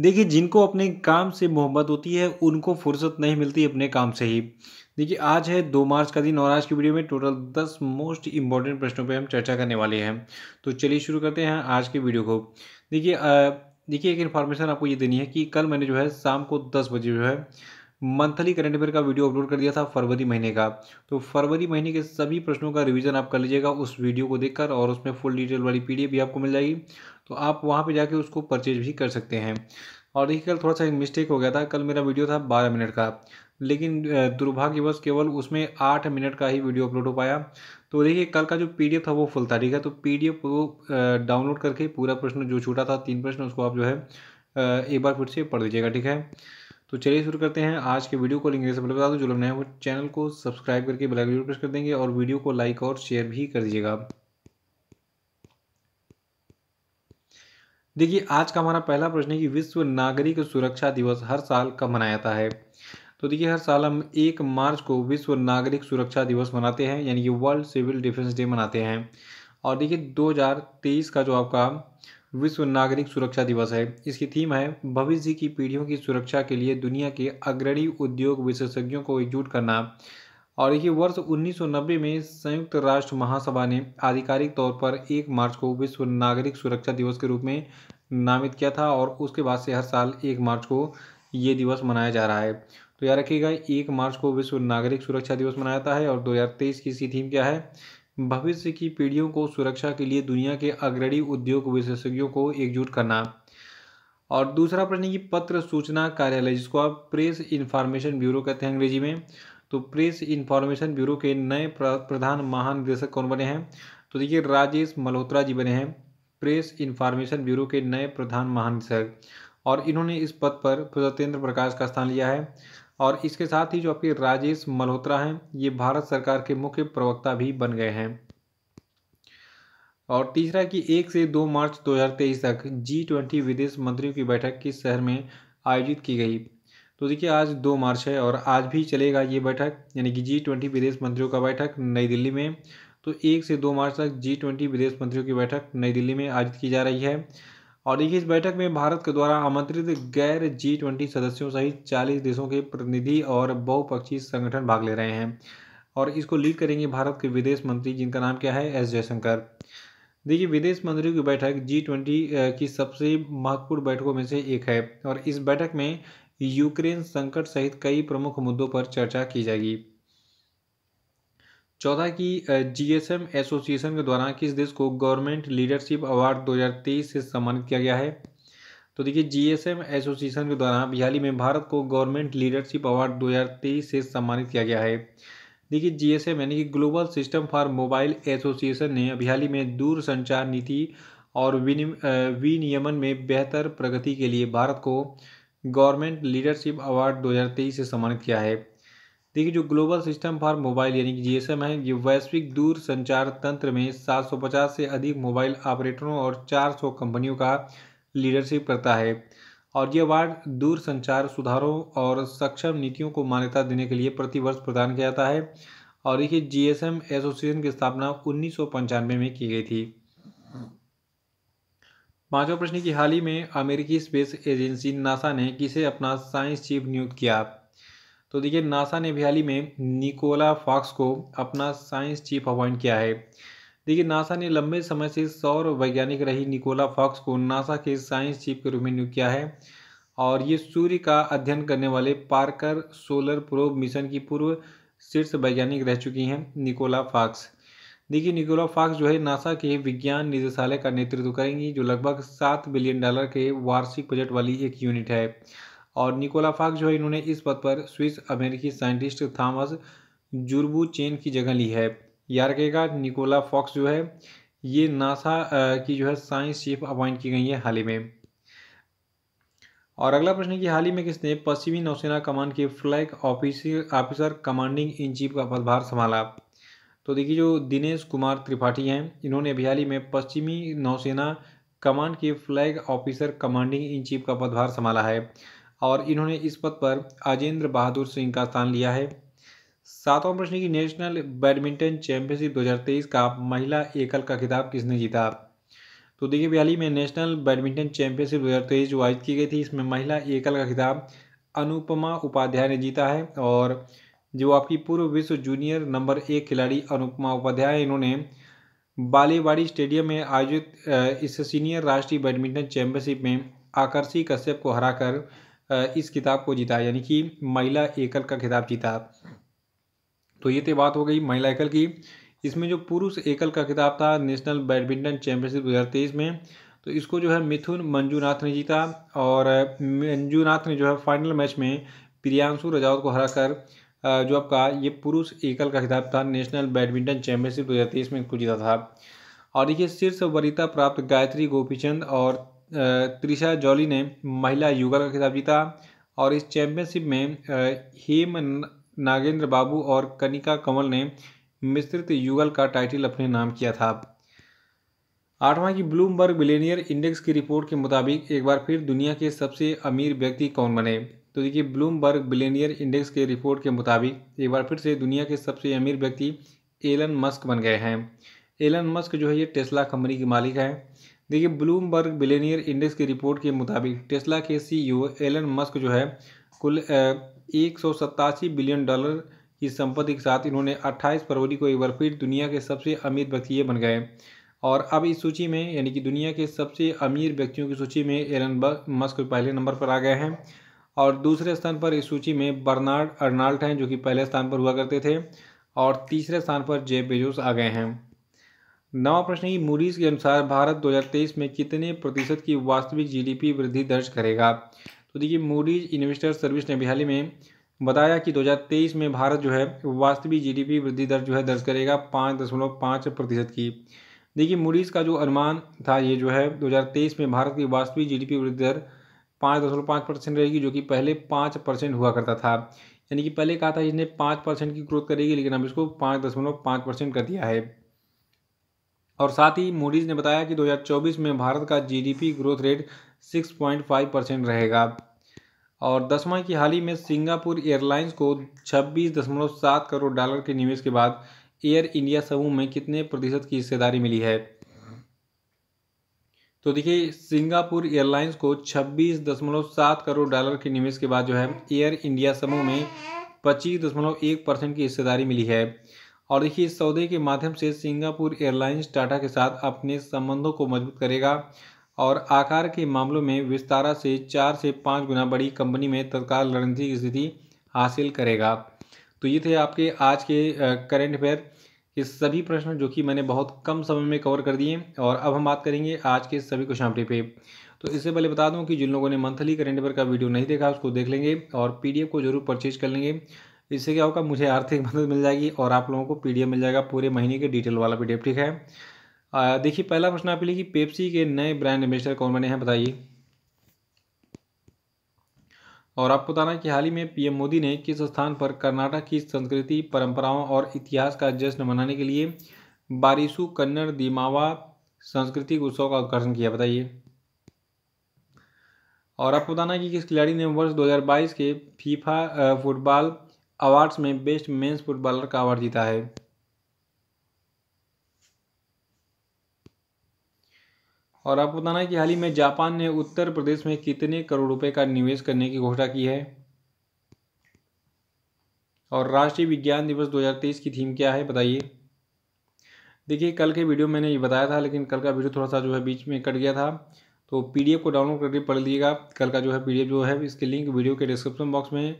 देखिए जिनको अपने काम से मोहब्बत होती है उनको फुर्सत नहीं मिलती अपने काम से ही देखिए आज है दो मार्च का दिन और आज की वीडियो में टोटल दस मोस्ट इम्पॉर्टेंट प्रश्नों पे हम चर्चा करने वाले हैं तो चलिए शुरू करते हैं आज के वीडियो को देखिए देखिए एक इन्फॉर्मेशन आपको ये देनी है कि कल मैंने जो है शाम को दस बजे जो है मंथली करंट अफेयर का वीडियो अपलोड कर दिया था फरवरी महीने का तो फरवरी महीने के सभी प्रश्नों का रिवीजन आप कर लीजिएगा उस वीडियो को देखकर और उसमें फुल डिटेल वाली पीडीएफ भी आपको मिल जाएगी तो आप वहाँ पर जाके उसको परचेज भी कर सकते हैं और देखिए कल थोड़ा सा एक मिस्टेक हो गया था कल मेरा वीडियो था बारह मिनट का लेकिन दुर्भाग्यवश केवल उसमें आठ मिनट का ही वीडियो अपलोड हो पाया तो देखिए कल का जो पीडीएफ था वो फुल था ठीक है तो पीडीएफ को डाउनलोड करके पूरा प्रश्न जो छूटा था तीन प्रश्न उसको आप जो है एक बार फिर से पढ़ लीजिएगा ठीक है तो चलिए शुरू करते हैं आज के वीडियो को लिंक से पहले बता दो जो लोग नए हैं वो चैनल को सब्सक्राइब करके बेल जरूर प्रेस कर देंगे और वीडियो को लाइक और शेयर भी कर दीजिएगा देखिए आज का हमारा पहला प्रश्न है कि विश्व नागरिक सुरक्षा दिवस हर साल कब मनाया जाता है तो देखिए हर साल हम एक मार्च को विश्व नागरिक सुरक्षा दिवस मनाते हैं यानी कि वर्ल्ड सिविल डिफेंस डे मनाते हैं और देखिए 2023 का जो आपका विश्व नागरिक सुरक्षा दिवस है इसकी थीम है भविष्य की पीढ़ियों की सुरक्षा के लिए दुनिया के अग्रणी उद्योग विशेषज्ञों को एकजुट करना और देखिए वर्ष 1990 में संयुक्त राष्ट्र महासभा ने आधिकारिक तौर पर एक मार्च को विश्व नागरिक सुरक्षा दिवस के रूप में नामित किया था और उसके बाद से हर साल एक मार्च को ये दिवस मनाया जा रहा है तो याद रखिएगा एक मार्च को विश्व नागरिक सुरक्षा दिवस मनाया जाता है और 2023 की इसकी थीम क्या है भविष्य की पीढ़ियों को सुरक्षा के लिए दुनिया के अग्रणी उद्योग विशेषज्ञों को एकजुट करना और दूसरा प्रश्न की पत्र सूचना कार्यालय जिसको आप प्रेस इन्फॉर्मेशन ब्यूरो कहते हैं अंग्रेजी में तो प्रेस इंफॉर्मेशन ब्यूरो के नए प्रधान महानिदेशक कौन बने हैं तो देखिए राजेश मल्होत्रा जी बने हैं प्रेस इंफॉर्मेशन ब्यूरो के नए प्रधान महानिदेशक और इन्होंने इस पद पर सत्येंद्र प्रकाश का स्थान लिया है और इसके साथ ही जो आपके राजेश मल्होत्रा हैं ये भारत सरकार के मुख्य प्रवक्ता भी बन गए हैं और तीसरा कि एक से दो मार्च 2023 तक जी ट्वेंटी विदेश मंत्रियों की बैठक किस शहर में आयोजित की गई तो देखिए आज दो मार्च है और आज भी चलेगा ये बैठक यानी कि जी ट्वेंटी विदेश मंत्रियों का बैठक नई दिल्ली में तो एक से दो मार्च तक जी ट्वेंटी विदेश मंत्रियों की बैठक नई दिल्ली में आयोजित की जा रही है और देखिए इस बैठक में भारत के द्वारा आमंत्रित गैर जी ट्वेंटी सदस्यों सहित चालीस देशों के प्रतिनिधि और बहुपक्षीय संगठन भाग ले रहे हैं और इसको लीड करेंगे भारत के विदेश मंत्री जिनका नाम क्या है एस जयशंकर देखिए विदेश मंत्रियों की बैठक जी ट्वेंटी की सबसे महत्वपूर्ण बैठकों में से एक है और इस बैठक में यूक्रेन संकट सहित कई प्रमुख मुद्दों पर चर्चा की जाएगी चौथा की जीएसएम एसोसिएशन के द्वारा किस देश को गवर्नमेंट लीडरशिप अवार्ड 2023 से सम्मानित किया गया है तो देखिए जीएसएम एसोसिएशन के द्वारा हाल में भारत को गवर्नमेंट लीडरशिप अवार्ड 2023 से सम्मानित किया गया है देखिए जीएसएम यानी कि global system for mobile association ने अभी हाल ही में दूरसंचार नीति और विनियमन में बेहतर प्रगति के लिए भारत को गवर्नमेंट लीडरशिप अवार्ड 2023 से सम्मानित किया है देखिए जो ग्लोबल सिस्टम फॉर मोबाइल यानी कि जीएसएम है ये वैश्विक दूर संचार तंत्र में 750 से अधिक मोबाइल ऑपरेटरों और 400 कंपनियों का लीडरशिप करता है और ये अवार्ड दूर संचार सुधारों और सक्षम नीतियों को मान्यता देने के लिए प्रतिवर्ष प्रदान किया जाता है और देखिए जीएसएम एसोसिएशन की स्थापना उन्नीस में की गई थी पांचवा प्रश्न की हाल ही में अमेरिकी स्पेस एजेंसी नासा ने किसे अपना साइंस चीफ नियुक्त किया तो देखिए नासा ने भी हाल ही में निकोला फॉक्स को अपना साइंस चीफ अपॉइंट किया है देखिए नासा ने लंबे समय से सौर वैज्ञानिक रही निकोला फॉक्स को नासा के साइंस चीफ के रूप में नियुक्त किया है और ये सूर्य का अध्ययन करने वाले पार्कर सोलर प्रोब मिशन की पूर्व शीर्ष वैज्ञानिक रह चुकी हैं निकोला फॉक्स देखिए निकोला फॉक्स जो है नासा के विज्ञान निदेशालय का नेतृत्व करेंगी जो लगभग सात बिलियन डॉलर के वार्षिक बजट वाली एक यूनिट है और निकोला फॉक्स जो है इन्होंने इस पद पर स्विस अमेरिकी साइंटिस्ट थॉमस जुर्बू चेन की जगह ली है याद रखेगा निकोला फॉक्स जो है ये नासा की जो है साइंस चीफ अपॉइंट की गई है हाल ही में और अगला प्रश्न कि हाल ही में किसने पश्चिमी नौसेना कमान के flag officer officer commanding in chief का पदभार संभाला तो देखिए जो दिनेश कुमार त्रिपाठी हैं इन्होंने अभी हाल ही में पश्चिमी नौसेना कमांड के flag officer commanding in chief का पदभार संभाला है और इन्होंने इस पद पर अजेंद्र बहादुर सिंह का स्थान लिया है सातवां प्रश्न की नेशनल बैडमिंटन चैंपियनशिप 2023 का महिला एकल का खिताब किसने जीता तो देखिए अभी हाल ही में नेशनल बैडमिंटन चैंपियनशिप 2023 जो आयोजित की गई थी इसमें महिला एकल का खिताब अनुपमा उपाध्याय ने जीता है और जो आपकी पूर्व विश्व जूनियर नंबर एक खिलाड़ी अनुपमा उपाध्याय इन्होंने बालेवाड़ी स्टेडियम में आयोजित इस सीनियर राष्ट्रीय बैडमिंटन चैंपियनशिप में आकर्षी कश्यप को हराकर इस किताब को जीता यानी कि महिला एकल का खिताब जीता तो ये तो बात हो गई महिला एकल की इसमें जो पुरुष एकल का खिताब था नेशनल बैडमिंटन चैंपियनशिप दो हज़ार तेईस में तो इसको जो है मिथुन मंजूनाथ ने जीता और मंजूनाथ ने जो है फाइनल मैच में प्रियांशु रजावत को हराकर जो आपका ये पुरुष एकल का खिताब था नेशनल बैडमिंटन चैंपियनशिप दो हज़ार तेईस में इनको जीता था और देखिए शीर्ष वरीता प्राप्त गायत्री गोपीचंद और त्रिशा जौली ने महिला युगल का खिताब जीता और इस चैंपियनशिप में हेम नागेंद्र बाबू और कनिका कंवल ने मिश्रित युगल का टाइटल अपने नाम किया था आठवां की ब्लूमबर्ग बिलेनियर इंडेक्स की रिपोर्ट के मुताबिक एक बार फिर दुनिया के सबसे अमीर व्यक्ति कौन बने तो देखिए ब्लूमबर्ग बिलेनियर इंडेक्स के रिपोर्ट के मुताबिक एक बार फिर से दुनिया के सबसे अमीर व्यक्ति एलन मस्क बन गए हैं एलन मस्क जो है ये टेस्ला कंपनी के मालिक हैं देखिए ब्लूमबर्ग बिलेनियर इंडेक्स की रिपोर्ट के मुताबिक टेस्ला के सीईओ एलन मस्क जो है कुल एक बिलियन डॉलर की संपत्ति के साथ इन्होंने 28 फरवरी को एक बार फिर दुनिया के सबसे अमीर व्यक्ति ये बन गए और अब इस सूची में यानी कि दुनिया के सबसे अमीर व्यक्तियों की सूची में एलन मस्क पहले नंबर पर आ गए हैं और दूसरे स्थान पर इस सूची में बर्नार्ड अर्नाल्ट हैं जो कि पहले स्थान पर हुआ करते थे और तीसरे स्थान पर जेब बेजोस आ गए हैं नवा प्रश्न ही मूरीज के अनुसार भारत 2023 में कितने प्रतिशत की वास्तविक जीडीपी वृद्धि दर्ज करेगा तो देखिए मूरीज इन्वेस्टर सर्विस ने बिहाली में बताया कि 2023 में भारत जो है वास्तविक जीडीपी वृद्धि दर जो है दर्ज करेगा पाँच दशमलव पाँच प्रतिशत की देखिए मूरीज का जो अनुमान था ये जो है दो में भारत की वास्तविक जी वृद्धि दर पाँच दशमलव पाँच परसेंट रहेगी जो कि पहले पाँच परसेंट हुआ करता था यानी कि पहले कहा था इसने पाँच परसेंट की ग्रोथ करेगी लेकिन अब इसको पाँच दशमलव पाँच परसेंट कर दिया है और साथ ही मूडीज़ ने बताया कि 2024 में भारत का जीडीपी ग्रोथ रेट 6.5 परसेंट रहेगा और माह की हाल ही में सिंगापुर एयरलाइंस को सात करोड़ डॉलर के निवेश के बाद एयर इंडिया समूह में कितने प्रतिशत की हिस्सेदारी मिली है तो देखिए सिंगापुर एयरलाइंस को 26.7 करोड़ डॉलर के निवेश के बाद जो है एयर इंडिया समूह में 25.1 परसेंट की हिस्सेदारी मिली है और देखिए इस सौदे के माध्यम से सिंगापुर एयरलाइंस टाटा के साथ अपने संबंधों को मजबूत करेगा और आकार के मामलों में विस्तारा से चार से पाँच गुना बड़ी कंपनी में तत्काल की स्थिति हासिल करेगा तो ये थे आपके आज के करेंट अफेयर ये सभी प्रश्न जो कि मैंने बहुत कम समय में कवर कर दिए और अब हम बात करेंगे आज के सभी क्वेश्चन आंटी पे तो इससे पहले बता दूं कि जिन लोगों ने मंथली करेंट अफेयर का वीडियो नहीं देखा उसको देख लेंगे और पी को जरूर परचेज कर लेंगे इससे क्या होगा मुझे आर्थिक मदद मिल जाएगी और आप लोगों को पी मिल जाएगा पूरे महीने के डिटेल वाला पी ठीक है देखिए पहला प्रश्न आप लिखिए पेप्सी के नए ब्रांड एम्बेसडर कौन बने हैं बताइए और आपको बताना कि हाल ही में पीएम मोदी ने किस स्थान पर कर्नाटक की संस्कृति परंपराओं और इतिहास का जश्न मनाने के लिए बारिशु कन्नड़ दिमावा संस्कृति उत्सव का उद्घाटन किया बताइए और आपको बताना कि किस खिलाड़ी ने वर्ष 2022 के फीफा फुटबॉल अवार्ड्स में बेस्ट मेंस फुटबॉलर का अवार्ड जीता है और आपको बताना है कि हाल ही में जापान ने उत्तर प्रदेश में कितने करोड़ रुपए का निवेश करने की घोषणा की है और राष्ट्रीय विज्ञान दिवस 2023 की थीम क्या है बताइए देखिए कल के वीडियो मैंने ये बताया था लेकिन कल का वीडियो थोड़ा सा जो है बीच में कट गया था तो पीडीएफ को डाउनलोड करके पढ़ लीजिएगा कल का जो है पी जो है इसकी लिंक वीडियो के डिस्क्रिप्शन बॉक्स में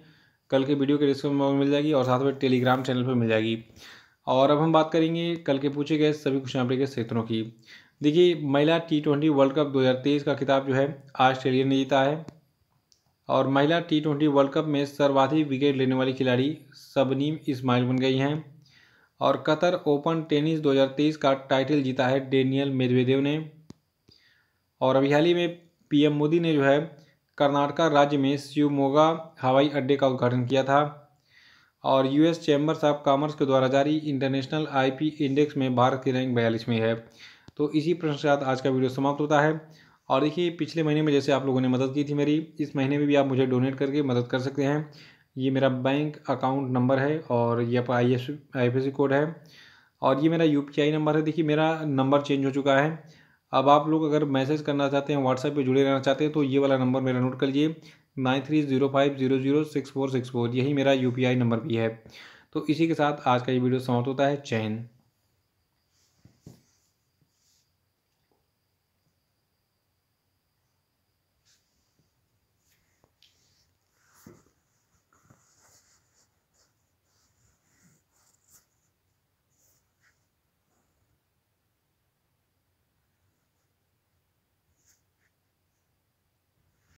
कल के वीडियो के डिस्क्रिप्शन बॉक्स में मिल जाएगी और साथ में टेलीग्राम चैनल पर मिल जाएगी और अब हम बात करेंगे कल के पूछे गए सभी क्वेश्चन के क्षेत्रों की देखिए महिला टी ट्वेंटी वर्ल्ड कप 2023 का खिताब जो है ऑस्ट्रेलिया ने जीता है और महिला टी ट्वेंटी वर्ल्ड कप में सर्वाधिक विकेट लेने वाली खिलाड़ी सबनीम इस्माइल बन गई हैं और कतर ओपन टेनिस 2023 का टाइटल जीता है डेनियल मेदवेदेव ने और अभी हाल ही में पीएम मोदी ने जो है कर्नाटका राज्य में शिवमोगा हवाई अड्डे का उद्घाटन किया था और यूएस चैम्बर्स ऑफ कॉमर्स के द्वारा जारी इंटरनेशनल आईपी इंडेक्स में भारत की रैंक बयालीसवीं है तो इसी प्रश्न के साथ आज का वीडियो समाप्त होता है और देखिए पिछले महीने में जैसे आप लोगों ने मदद की थी मेरी इस महीने में भी आप मुझे डोनेट करके मदद कर सकते हैं ये मेरा बैंक अकाउंट नंबर है और ये आपका आई एस आई कोड है और ये मेरा यू नंबर है देखिए मेरा नंबर चेंज हो चुका है अब आप लोग अगर मैसेज करना चाहते हैं व्हाट्सएप पे जुड़े रहना चाहते हैं तो ये वाला नंबर मेरा नोट कर लीजिए nine three zero five zero zero six four six four यही मेरा यू नंबर भी है तो इसी के साथ आज का ये वीडियो समाप्त होता है चैन